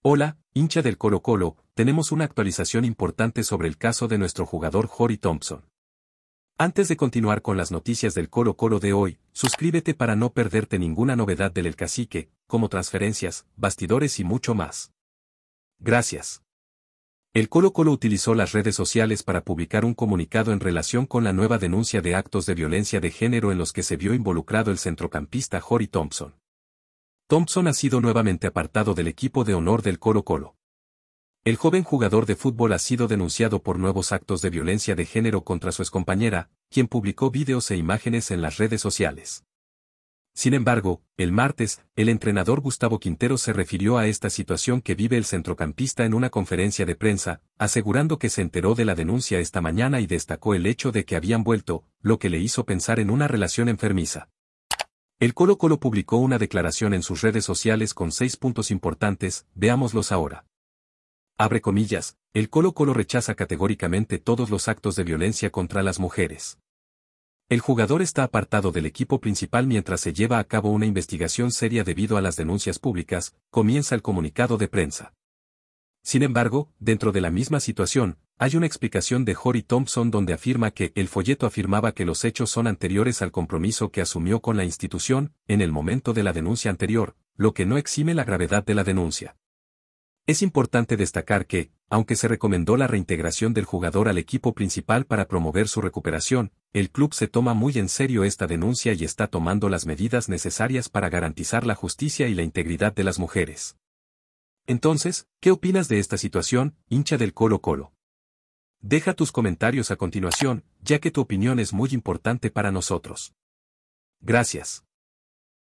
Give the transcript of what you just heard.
Hola, hincha del Colo Colo, tenemos una actualización importante sobre el caso de nuestro jugador Jory Thompson. Antes de continuar con las noticias del Colo Colo de hoy, suscríbete para no perderte ninguna novedad del El Cacique, como transferencias, bastidores y mucho más. Gracias. El Colo Colo utilizó las redes sociales para publicar un comunicado en relación con la nueva denuncia de actos de violencia de género en los que se vio involucrado el centrocampista Jory Thompson. Thompson ha sido nuevamente apartado del equipo de honor del Colo Colo. El joven jugador de fútbol ha sido denunciado por nuevos actos de violencia de género contra su excompañera, quien publicó vídeos e imágenes en las redes sociales. Sin embargo, el martes, el entrenador Gustavo Quintero se refirió a esta situación que vive el centrocampista en una conferencia de prensa, asegurando que se enteró de la denuncia esta mañana y destacó el hecho de que habían vuelto, lo que le hizo pensar en una relación enfermiza. El Colo Colo publicó una declaración en sus redes sociales con seis puntos importantes, veámoslos ahora. Abre comillas, el Colo Colo rechaza categóricamente todos los actos de violencia contra las mujeres. El jugador está apartado del equipo principal mientras se lleva a cabo una investigación seria debido a las denuncias públicas, comienza el comunicado de prensa. Sin embargo, dentro de la misma situación, hay una explicación de Jory Thompson donde afirma que el folleto afirmaba que los hechos son anteriores al compromiso que asumió con la institución, en el momento de la denuncia anterior, lo que no exime la gravedad de la denuncia. Es importante destacar que, aunque se recomendó la reintegración del jugador al equipo principal para promover su recuperación, el club se toma muy en serio esta denuncia y está tomando las medidas necesarias para garantizar la justicia y la integridad de las mujeres. Entonces, ¿qué opinas de esta situación, hincha del Colo Colo? Deja tus comentarios a continuación, ya que tu opinión es muy importante para nosotros. Gracias.